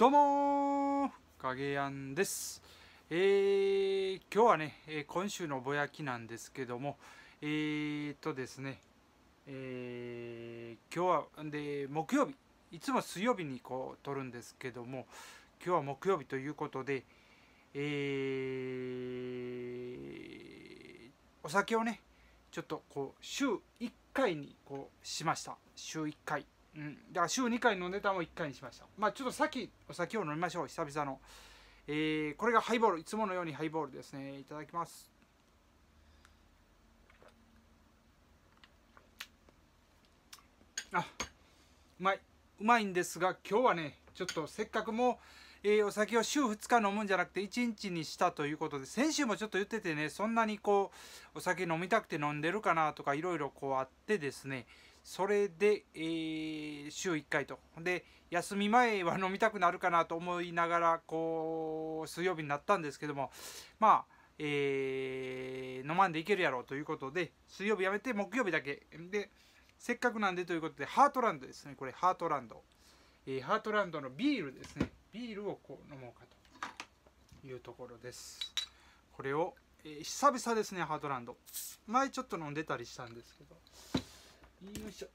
どうも影やんです、えー、今日はね、え今週のぼやきなんですけどもえー、っとですね、えー、今日はで木曜日いつも水曜日にこう撮るんですけども今日は木曜日ということで、えー、お酒をねちょっとこう週1回にこうしました週1回。うん、だから週2回のネタも1回にしました。まあちょっとさっきお酒を飲みましょう、久々の。えー、これがハイボール、いつものようにハイボールですね。いただきます。あ、うまい。うまいんですが、今日はね、ちょっとせっかくもう、えー、お酒を週2日飲むんじゃなくて1日にしたということで、先週もちょっと言っててね、そんなにこう、お酒飲みたくて飲んでるかなとか、いろいろこうあってですね、それで、えー、週1回と。で、休み前は飲みたくなるかなと思いながら、こう、水曜日になったんですけども、まあ、えー、飲まんでいけるやろうということで、水曜日やめて木曜日だけ。で、せっかくなんでということで、ハートランドですね。これ、ハートランド。えー、ハートランドのビールですね。ビールをこう飲もうかというところです。これを、えー、久々ですね、ハートランド。前ちょっと飲んでたりしたんですけど。よいしょ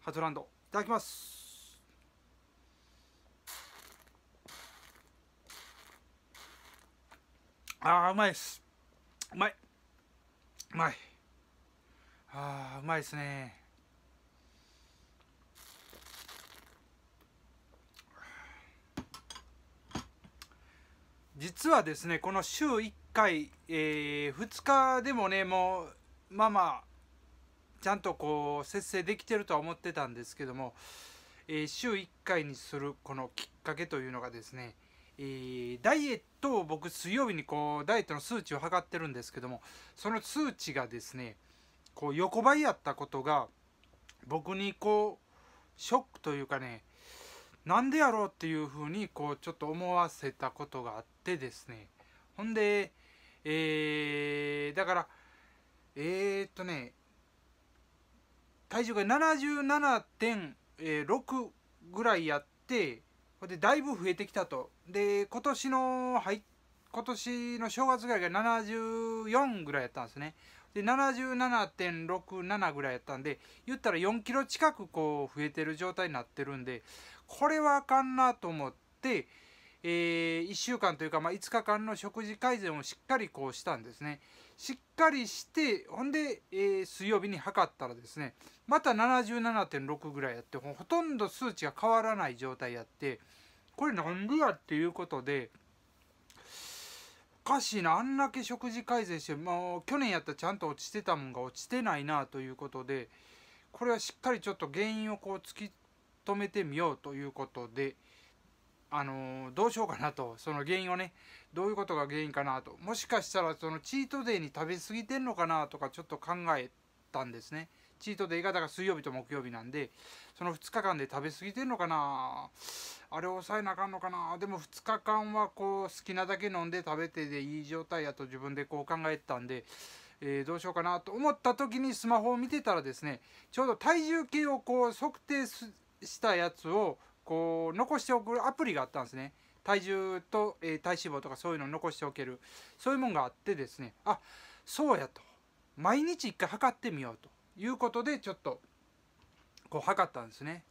ハトランドいただきますあーうまいですうまいうまいあーうまいですね実はですねこの週1回、えー、2日でもねもうまあまあちゃんとこう節制できてるとは思ってたんですけども、えー、週1回にするこのきっかけというのがですね、えー、ダイエットを僕水曜日にこうダイエットの数値を測ってるんですけどもその数値がですねこう横ばいやったことが僕にこうショックというかねなんでやろうっていうふうにこうちょっと思わせたことがあってですねほんで、えー、だからえー、っとね体重が77.6ぐらいやってでだいぶ増えてきたとで今年の入今年の正月ぐらいが74ぐらいやったんですねで77.67ぐらいやったんで言ったら4キロ近くこう増えてる状態になってるんでこれはあかんなと思って、えー、1週間というか、まあ、5日間の食事改善をしっかりこうしたんですねしっかりしてほんで、えー、水曜日に測ったらですねまた77.6ぐらいやってほとんど数値が変わらない状態やってこれなんでやっていうことでおかしいなあんだけ食事改善してもう去年やったらちゃんと落ちてたもんが落ちてないなということでこれはしっかりちょっと原因をこう突き止めてみようということで。あのどうしようかなとその原因をねどういうことが原因かなともしかしたらそのチートデイに食べ過ぎてんのかなとかちょっと考えたんですねチートデイがだから水曜日と木曜日なんでその2日間で食べ過ぎてんのかなあれを抑えなあかんのかなでも2日間はこう好きなだけ飲んで食べてでいい状態やと自分でこう考えてたんでえー、どうしようかなと思った時にスマホを見てたらですねちょうど体重計をこう測定したやつをこう残しておくアプリがあったんですね体重と、えー、体脂肪とかそういうのを残しておけるそういうもんがあってですねあそうやと毎日1回測ってみようということでちょっとこう測ったんですね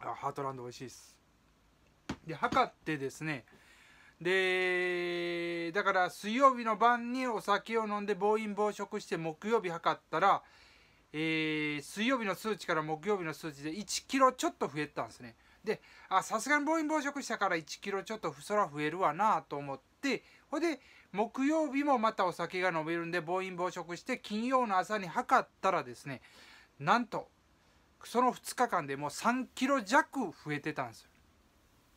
あハートランド美味しいですで測ってですねでだから水曜日の晩にお酒を飲んで暴飲暴食して木曜日測ったらえー、水曜日の数値から木曜日の数値で1キロちょっと増えたんですね。で、あ、さすがに暴飲暴食したから1キロちょっと空増えるわなと思って、ほいで、木曜日もまたお酒が飲めるんで暴飲暴食して、金曜の朝に測ったらですね、なんと、その2日間でもう3キロ弱増えてたんですよ。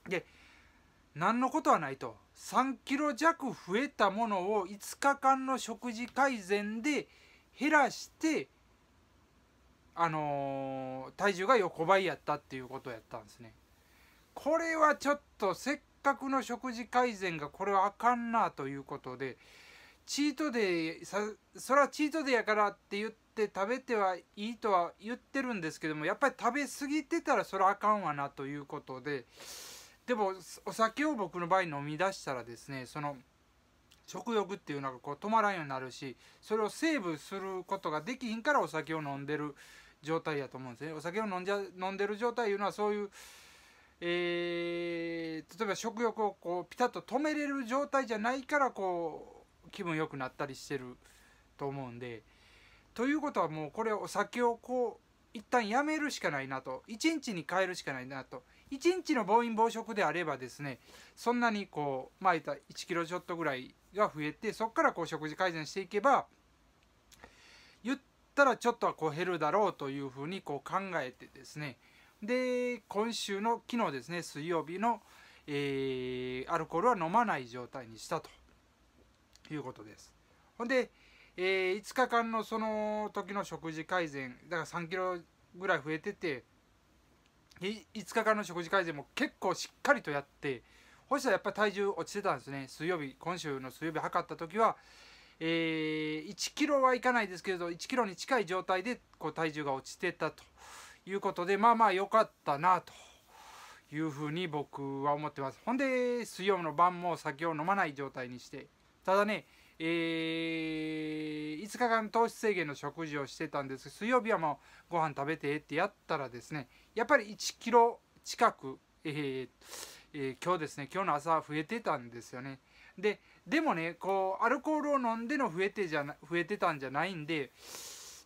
で、何のことはないと。3キロ弱増えたものを5日間の食事改善で減らして、あのー、体重が横ばいやったっていうことやったんですねこれはちょっとせっかくの食事改善がこれはあかんなということでチートデイさそれはチートデイやからって言って食べてはいいとは言ってるんですけどもやっぱり食べ過ぎてたらそれはあかんわなということででもお酒を僕の場合飲み出したらですねその食欲っていうのがこう止まらんようになるしそれをセーブすることができひんからお酒を飲んでる状態やと思うんですねお酒を飲んじゃ飲んでる状態いうのはそういう、えー、例えば食欲をこうピタッと止めれる状態じゃないからこう気分良くなったりしてると思うんでということはもうこれお酒をこう一旦やめるしかないなと一日に変えるしかないなと一日の暴飲暴食であればですねそんなにこうまいた1キロちょっとぐらいが増えてそこからこう食事改善していけば言っったらちょっとはこう減るだろうというふうにこう考えてですねで今週の昨日ですね水曜日の、えー、アルコールは飲まない状態にしたということですほんで、えー、5日間のその時の食事改善だから3キロぐらい増えてて5日間の食事改善も結構しっかりとやってそしたらやっぱり体重落ちてたんですね水曜日今週の水曜日測った時はえー、1キロはいかないですけれど1キロに近い状態でこう体重が落ちてたということでまあまあ良かったなというふうに僕は思ってますほんで水曜の晩も酒を飲まない状態にしてただねえー、5日間糖質制限の食事をしてたんです水曜日はもうご飯食べてってやったらですねやっぱり1キロ近く、えーえー、今日ですね今日の朝は増えてたんですよねででもねこうアルコールを飲んでの増えてじゃな増えてたんじゃないんで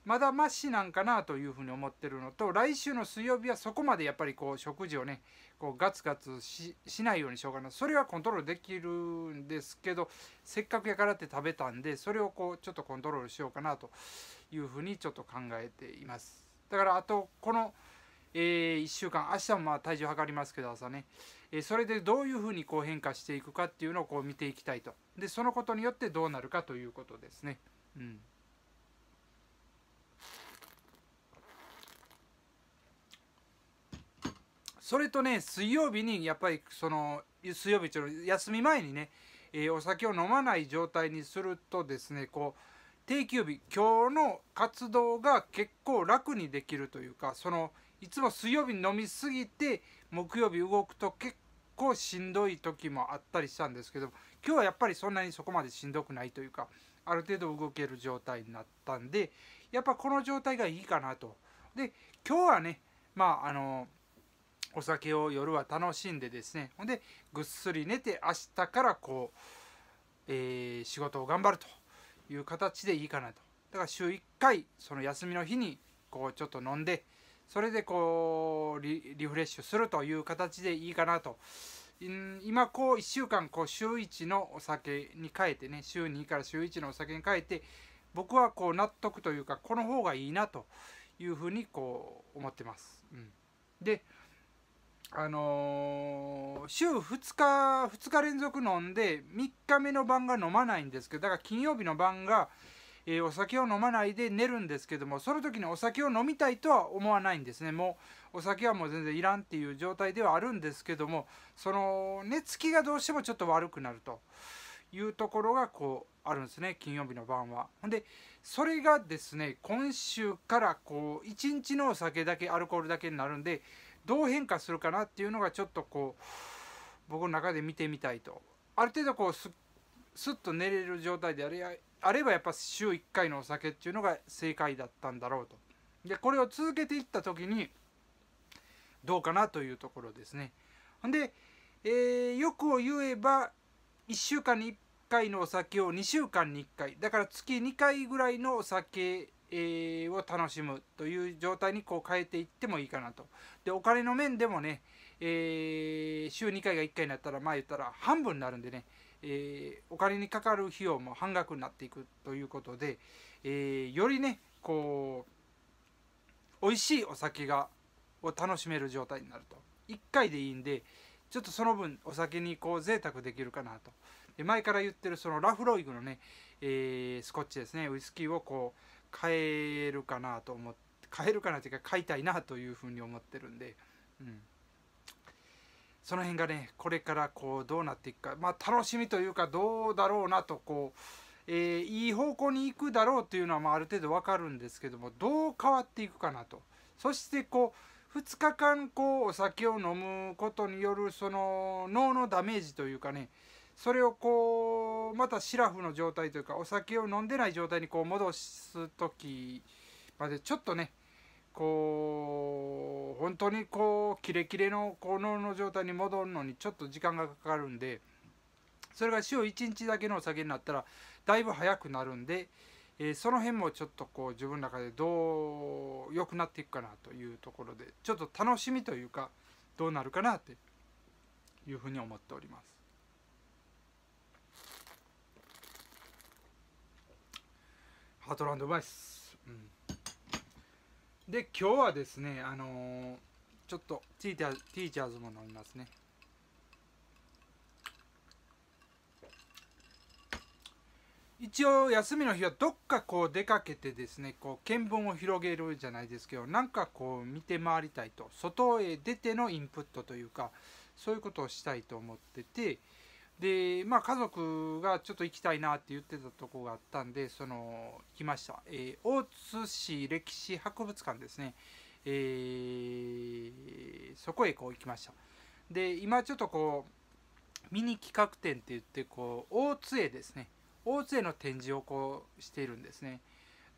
まだマシなんかなというふうに思ってるのと来週の水曜日はそこまでやっぱりこう食事をねこうガツガツしないようにしようかなそれはコントロールできるんですけどせっかくやからって食べたんでそれをこうちょっとコントロールしようかなというふうにちょっと考えていますだからあとこの、えー、1週間明日もまあ体重測りますけど朝ねそれでどういうふうにこう変化していくかっていうのをこう見ていきたいとでそのことによってどうなるかということですね。うんそれとね水曜日にやっぱりその水曜日の休み前にね、えー、お酒を飲まない状態にするとですねこう定休日今日の活動が結構楽にできるというかそのいつも水曜日に飲みすぎて木曜日動くと結構しんどい時もあったりしたんですけど今日はやっぱりそんなにそこまでしんどくないというかある程度動ける状態になったんでやっぱこの状態がいいかなと。で今日はねまああのお酒を夜は楽しんでですねほんでぐっすり寝て明日からこう、えー、仕事を頑張るという形でいいかなとだから週1回その休みの日にこうちょっと飲んでそれでこうリフレッシュするという形でいいかなと。今こう1週間こう週1のお酒に変えてね週2から週1のお酒に変えて僕はこう納得というかこの方がいいなというふうにこう思ってます。うん、であのー、週2日2日連続飲んで3日目の晩が飲まないんですけどだから金曜日の晩がえー、お酒を飲まないで寝るんですけどもその時にお酒を飲みたいとは思わないんですねもうお酒はもう全然いらんっていう状態ではあるんですけどもその寝つきがどうしてもちょっと悪くなるというところがこうあるんですね金曜日の晩は。でそれがですね今週からこう1日のお酒だけアルコールだけになるんでどう変化するかなっていうのがちょっとこう僕の中で見てみたいとある程度こうすっと寝れる状態であれあればやっぱ週1回のお酒っていうのが正解だったんだろうとでこれを続けていった時にどうかなというところですねほんで、えー、よくを言えば1週間に1回のお酒を2週間に1回だから月2回ぐらいのお酒を楽しむという状態にこう変えていってもいいかなと。でお金の面でもね、えー、週2回が1回になったらまあ言ったら半分になるんでね、えー、お金にかかる費用も半額になっていくということで、えー、よりねこう美味しいお酒がを楽しめる状態になると1回でいいんでちょっとその分お酒にこう贅沢できるかなとで前から言ってるそのラフロイグのね、えー、スコッチですねウイスキーをこう買えるかなと思って買えるかなというか買いたいなというふうに思ってるんで、うん、その辺がねこれからこうどうなっていくか、まあ、楽しみというかどうだろうなとこう、えー、いい方向に行くだろうというのはまあある程度わかるんですけどもどう変わっていくかなとそしてこう2日間こうお酒を飲むことによるその脳のダメージというかねそれをこうまたシラフの状態というかお酒を飲んでない状態にこう戻す時までちょっとねこう本当にこうキレキレのこうの状態に戻るのにちょっと時間がかかるんでそれが週1日だけのお酒になったらだいぶ早くなるんで、えー、その辺もちょっとこう自分の中でどう良くなっていくかなというところでちょっと楽しみというかどうなるかなっていうふうに思っております。ハートランドうまいっす。うんで今日はですねあのー、ちょっとティーチャーティーチャーズも飲みますね一応休みの日はどっかこう出かけてですねこう見聞を広げるじゃないですけどなんかこう見て回りたいと外へ出てのインプットというかそういうことをしたいと思っててでまあ家族がちょっと行きたいなって言ってたとこがあったんでその行きました、えー、大津市歴史博物館ですね、えー、そこへこう行きましたで今ちょっとこうミニ企画展って言ってこう大津絵ですね大津絵の展示をこうしているんですね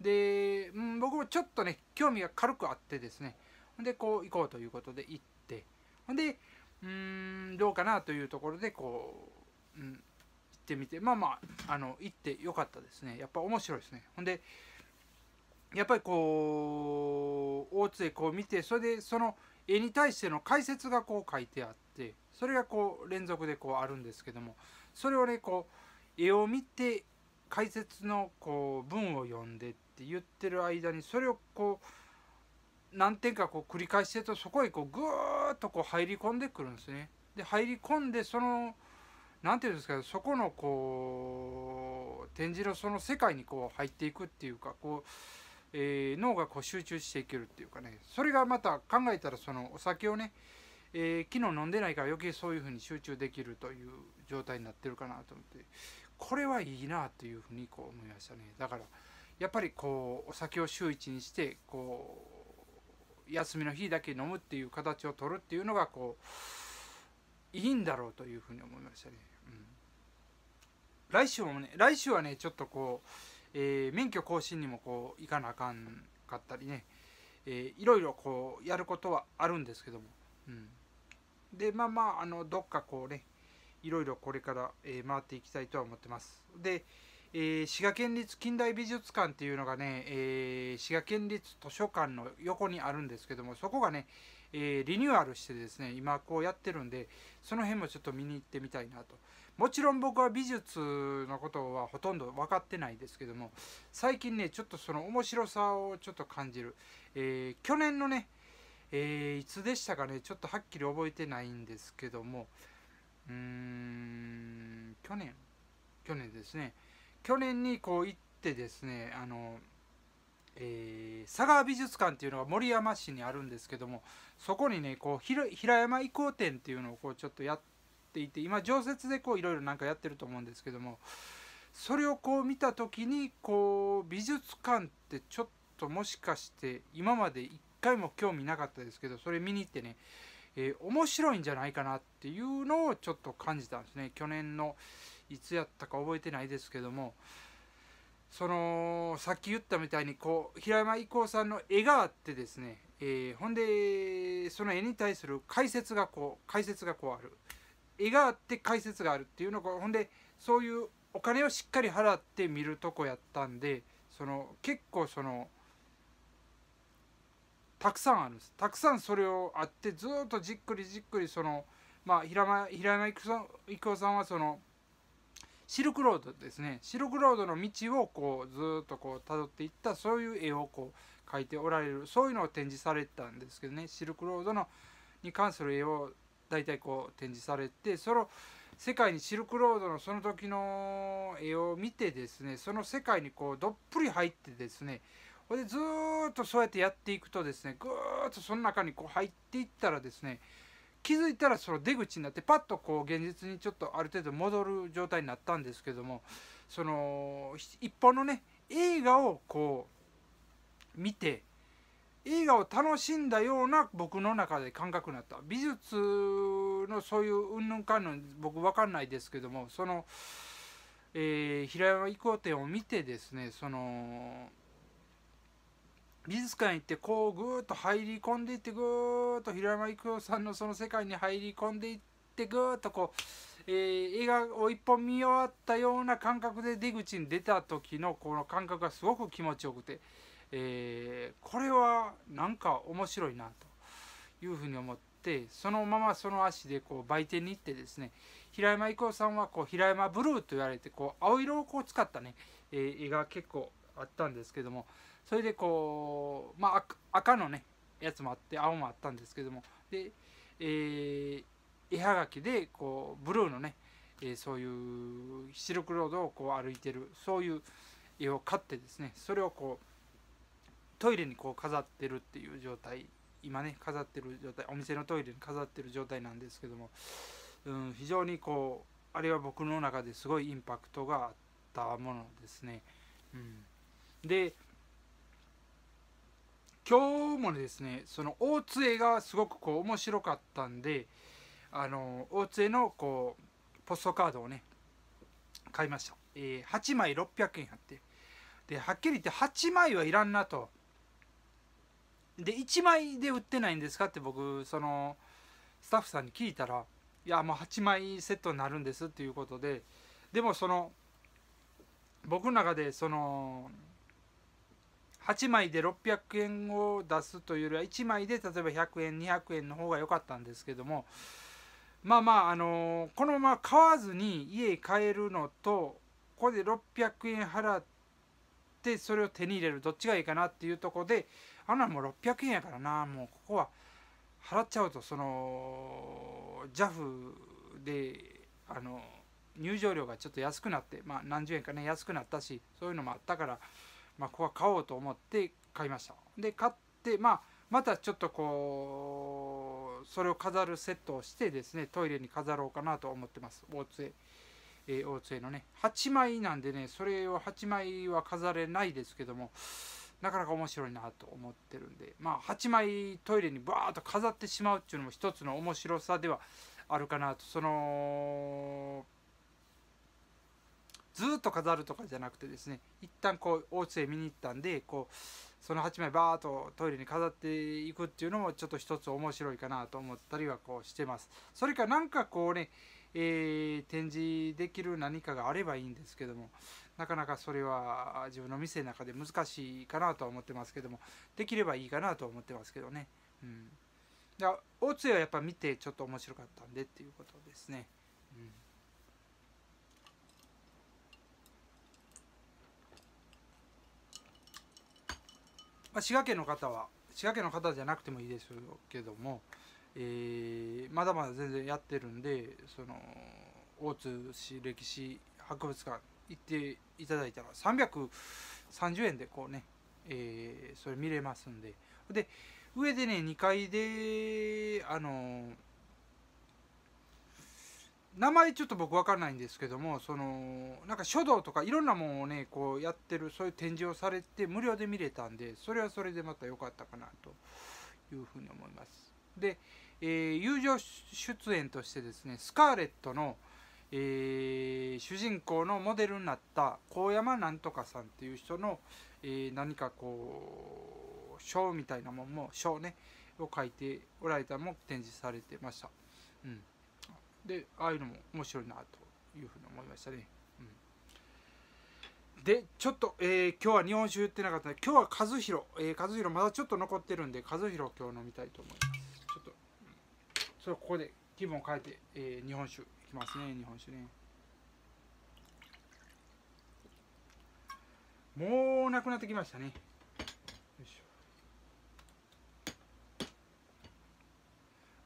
で、うん、僕もちょっとね興味が軽くあってですねでこう行こうということで行ってでうんどうかなというところでこううん、行ってみてまあまああの行ってよかったですねやっぱ面白いですねほんでやっぱりこう大津へこう見てそれでその絵に対しての解説がこう書いてあってそれがこう連続でこうあるんですけどもそれをねこう絵を見て解説のこう文を読んでって言ってる間にそれをこう何点かこう繰り返してるとそこへこうぐーっとこう入り込んでくるんですね。で入り込んでその何て言うんですかそこのこう展示のその世界にこう入っていくっていうかこう、えー、脳がこう集中していけるっていうかねそれがまた考えたらそのお酒をね、えー、昨日飲んでないから余計そういうふうに集中できるという状態になってるかなと思ってこれはいいなというふうにこう思いましたねだからやっぱりこうお酒を週一にしてこう休みの日だけ飲むっていう形を取るっていうのがこういいんだろうというふうに思いましたね。来週もね来週はねちょっとこう、えー、免許更新にもこう行かなあかんかったりね、えー、いろいろこうやることはあるんですけども、うん、でまあまああのどっかこうねいろいろこれから、えー、回っていきたいとは思ってますで、えー、滋賀県立近代美術館っていうのがね、え滋賀県立図書館の横にあるんですけどもそこがね、えリニューアルしてですね今こうやってるんでその辺もちょっと見に行ってみたいなと。もちろん僕は美術のことはほとんど分かってないですけども最近ねちょっとその面白さをちょっと感じる、えー、去年のね、えー、いつでしたかねちょっとはっきり覚えてないんですけどもうん去年去年ですね去年にこう行ってですねあのえー、佐川美術館っていうのが森山市にあるんですけどもそこにねこう平山移行展っていうのをこうちょっとやってっていて今常設でこういろいろなんかやってると思うんですけどもそれをこう見た時にこう美術館ってちょっともしかして今まで一回も興味なかったですけどそれ見に行ってね、えー、面白いんじゃないかなっていうのをちょっと感じたんですね去年のいつやったか覚えてないですけどもそのさっき言ったみたいにこう平山郁夫さんの絵があってですね、えー、ほんでその絵に対する解説がこう解説がこうある。絵があって解説があるっていうのがほんでそういうお金をしっかり払って見るとこやったんでその結構そのたくさんあるんですたくさんそれをあってずっとじっくりじっくりそのまあ平山平間郁夫さんはそのシルクロードですねシルクロードの道をこうずっとこう辿っていったそういう絵をこう描いておられるそういうのを展示されてたんですけどねシルクロードのに関する絵を大体こう展示されてその世界にシルクロードのその時の絵を見てですねその世界にこうどっぷり入ってですねほでずっとそうやってやっていくとですねぐーっとその中にこう入っていったらですね気づいたらその出口になってパッとこう現実にちょっとある程度戻る状態になったんですけどもその一本のね映画をこう見て映画を楽しんだような僕の中で感覚になった美術のそういううんぬんかんぬん僕分かんないですけどもその、えー、平山郁夫展を見てですねその美術館行ってこうぐーっと入り込んでいってぐーっと平山郁夫さんのその世界に入り込んでいってぐーっとこう、えー、映画を一本見終わったような感覚で出口に出た時のこの感覚がすごく気持ちよくて。えー、これはなんか面白いなというふうに思ってそのままその足でこう売店に行ってですね平山郁夫さんはこう平山ブルーと言われてこう青色をこう使ったね、えー、絵が結構あったんですけどもそれでこう、まあ、赤のねやつもあって青もあったんですけどもで、えー、絵はがきでこうブルーのね、えー、そういうシルクロードをこう歩いてるそういう絵を買ってですねそれをこうトイレにこう飾ってるっていう状態今ね飾ってる状態お店のトイレに飾ってる状態なんですけども、うん、非常にこうあれは僕の中ですごいインパクトがあったものですね、うん、で今日もですねその大津絵がすごくこう面白かったんであの大津絵のこうポストカードをね買いました、えー、8枚600円あってではっきり言って8枚はいらんなとで1枚で売ってないんですかって僕そのスタッフさんに聞いたらいやもう8枚セットになるんですっていうことででもその僕の中でその8枚で600円を出すというよりは1枚で例えば100円200円の方が良かったんですけどもまあまああのこのまま買わずに家へ帰るのとここで600円払っってそれを手に入れるどっちがいいかなっていうとこであんなのもう600円やからなもうここは払っちゃうとその JAF であの入場料がちょっと安くなってまあ何十円かね安くなったしそういうのもあったからまあここは買おうと思って買いましたで買ってまあまたちょっとこうそれを飾るセットをしてですねトイレに飾ろうかなと思ってます大津へ。えー、大津絵のね8枚なんでねそれを8枚は飾れないですけどもなかなか面白いなと思ってるんでまあ8枚トイレにバーッと飾ってしまうっていうのも一つの面白さではあるかなとそのずっと飾るとかじゃなくてですね一旦こう大津へ見に行ったんでこうその8枚バーッとトイレに飾っていくっていうのもちょっと一つ面白いかなと思ったりはこうしてますそれかなんかこうねえー、展示できる何かがあればいいんですけどもなかなかそれは自分の店の中で難しいかなとは思ってますけどもできればいいかなとは思ってますけどね、うん、だ大津屋はやっぱ見てちょっと面白かったんでっていうことですね、うんまあ、滋賀県の方は滋賀県の方じゃなくてもいいですけども、えー、まだまだ全然やってるんでその大津市歴史博物館行っていただいたら330円でこうね、えー、それ見れますんでで上でね2階であの名前ちょっと僕分かんないんですけどもそのなんか書道とかいろんなもんをねこうやってるそういう展示をされて無料で見れたんでそれはそれでまた良かったかなというふうに思います。でえ友情出演としてですねスカーレットの、え主人公のモデルになった高山なんとかさんっていう人の、え何かこう賞みたいなもんも賞ねを書いておられたのも展示されてました、うん、でああいうのも面白いなというふうに思いましたね、うん、でちょっと、えー、今日は日本酒言ってなかったので今日は和弘、えー、和弘まだちょっと残ってるんで和弘今日飲みたいと思いますそれここで気分を変えて、えー、日本酒いきますね日本酒ねもうなくなってきましたねよいしょ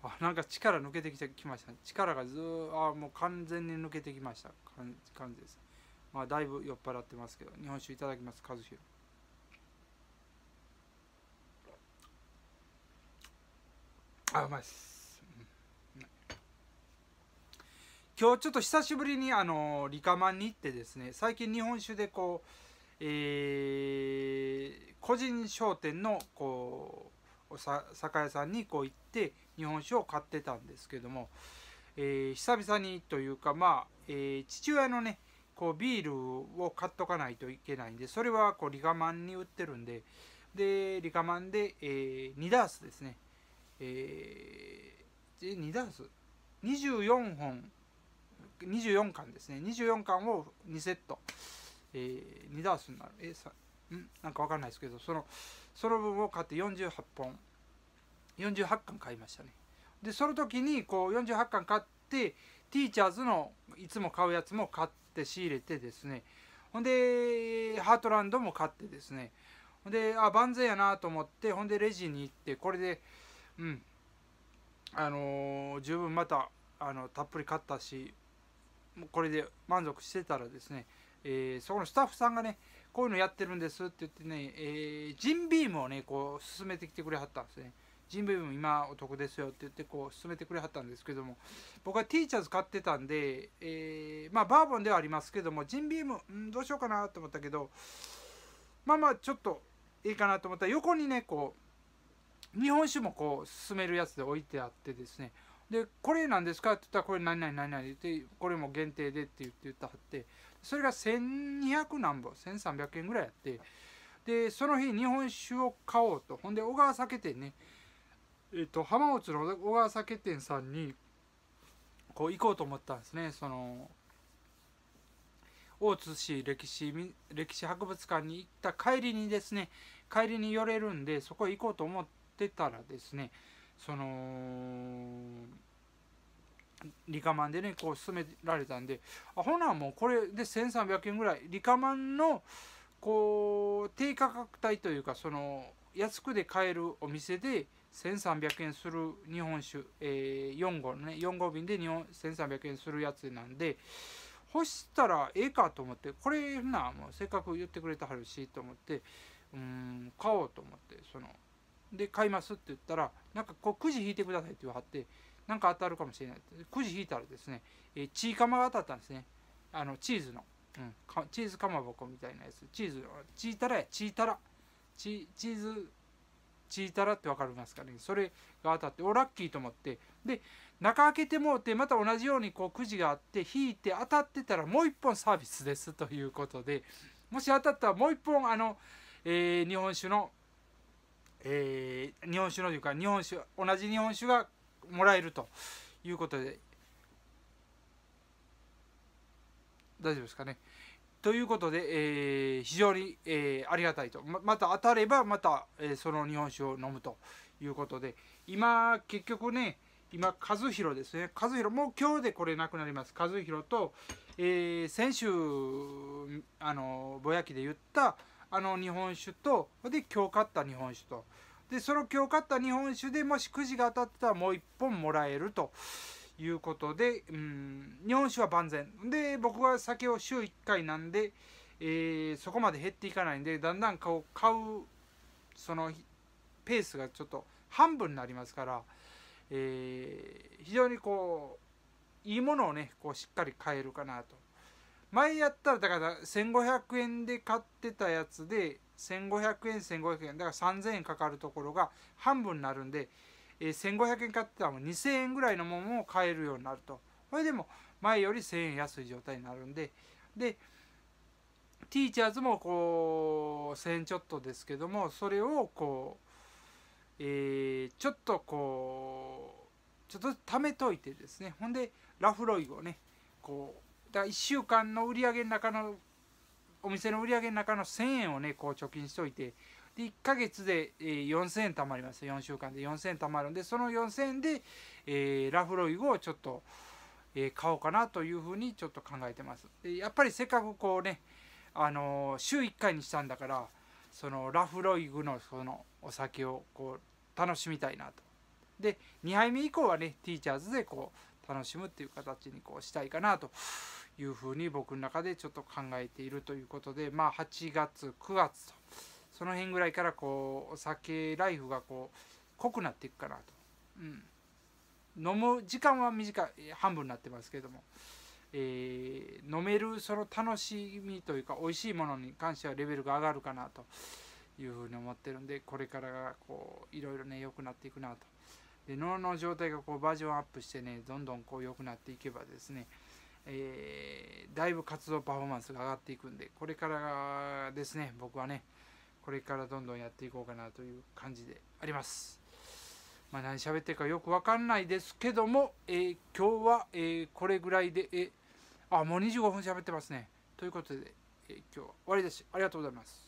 あなんか力抜けてきましたね力がずあもう完全に抜けてきました感じですまあだいぶ酔っ払ってますけど日本酒いただきます和弘あうまいっす今日ちょっと久しぶりにあのリカマンに行ってですね最近日本酒でこうえー、個人商店のこう酒屋さんにこう行って日本酒を買ってたんですけども、えー、久々にというかまあ、えー、父親のねこうビールを買っとかないといけないんでそれはこうリカマンに売ってるんででリカマンで、えー、2ダースですね、えー、2ダース24本24巻ですね24巻を2セット、えー、2ダースになるえー、さんなんかわかんないですけどそのその分を買って48本48巻買いましたねでその時にこう48巻買ってティーチャーズのいつも買うやつも買って仕入れてですねほんでハートランドも買ってですねほんであ万全やなと思ってほんでレジに行ってこれでうんあのー、十分またあのたっぷり買ったしこれで満足してたらですね、えー、そこのスタッフさんがねこういうのやってるんですって言ってね、えー、ジンビームをねこう進めてきてくれはったんですねジンビーム今お得ですよって言ってこう進めてくれはったんですけども僕は T シャツ買ってたんで、えー、まあバーボンではありますけどもジンビーム、んどうしようかなと思ったけどまあまあちょっといいかなと思ったら横にねこう日本酒もこう進めるやつで置いてあってですねで、これなんですかって言ったら、これ何々何々って、これも限定でって言って言ったはって、それが1200何本、1300円ぐらいやって、で、その日日本酒を買おうと。ほんで、小川酒店ね、えっと、浜松の小川酒店さんに、こう行こうと思ったんですね。その、大津市歴史歴史博物館に行った帰りにですね帰りに寄れるんでそこへ行こうと思ってたらですねそのリカマンでねこう勧められたんであほなもうこれで1300円ぐらいリカマンのこう低価格帯というかその安くで買えるお店で1300円する日本酒、えー、4号のね4号瓶で日本1300円するやつなんで干したらええかと思ってこれなもうせっかく言ってくれてはるしと思ってうん買おうと思ってそので買いますって言ったらなんかこうくじ引いてくださいって言わはってなんか当たるかもしれないくじ引いたらですね、えー、チーカマが当たったんですねあのチーズの、うん、チーズかまぼこみたいなやつチーズチータラやチータラチチーズチータラって分かりますかねそれが当たっておラッキーと思ってで中開けてもうてまた同じようにこうくじがあって引いて当たってたらもう一本サービスですということでもし当たったらもう一本あの、えー、日本酒のえー、日本酒のいうか日本酒同じ日本酒がもらえるということで大丈夫ですかね。ということで、えー、非常に、えー、ありがたいとままた当たればまた、えー、その日本酒を飲むということで今結局ね今和弘ですね和弘もう今日でこれなくなります和弘と、えー、先週あのぼやきで言ったあの日本酒とで今日買った日本酒とでその今日買った日本酒でもしくじが当たってたらもう1本もらえるということで、うん、日本酒は万全で僕は酒を週1回なんで、えー、そこまで減っていかないんでだんだん買う買うそのペースがちょっと半分になりますから、えー、非常にこういいものをねこうしっかり買えるかなと前やったらだから1500円で買ってたやつで1500円1500円だから3000円かかるところが半分になるんで、えー、1500円買ってたらも2000円ぐらいのものを買えるようになるとそれでも前より1000円安い状態になるんででティーチャーズもこう1000円ちょっとですけどもそれをこう、えー、ちょっとこうちょっと貯めといてですねほんでラフロイをねこうだから1週間の売り上げの中のお店の売り上げの中の1000円をねこう貯金しておいてで1ヶ月で、4000円貯まります4週間で4000円貯まるんでその4000円で、えー、ラフロイグをちょっと、えー、買おうかなというふうにちょっと考えてますでやっぱりせっかくこうね、あのー、週1回にしたんだからそのラフロイグのそのお酒をこう楽しみたいなとで2杯目以降はねティーチャーズでこう楽しむっていう形にこうしたいかなというふうに僕の中でちょっと考えているということで、まあ、8月9月とその辺ぐらいからこうお酒ライフがこう濃くなっていくかなと、うん、飲む時間は短い半分になってますけども、えー、飲めるその楽しみというか美味しいものに関してはレベルが上がるかなというふうに思ってるんでこれからがこういろいろね良くなっていくなと。で脳の状態がこうバージョンアップしてねどんどんこう良くなっていけばですねえー、だいぶ活動パフォーマンスが上がっていくんでこれからですね僕はねこれからどんどんやっていこうかなという感じであります。まあ、何喋ってるかよく分かんないですけども、えー、今日は、えー、これぐらいで、えー、あもう25分喋ってますね。ということで、え今日は終わりです。ありがとうございます。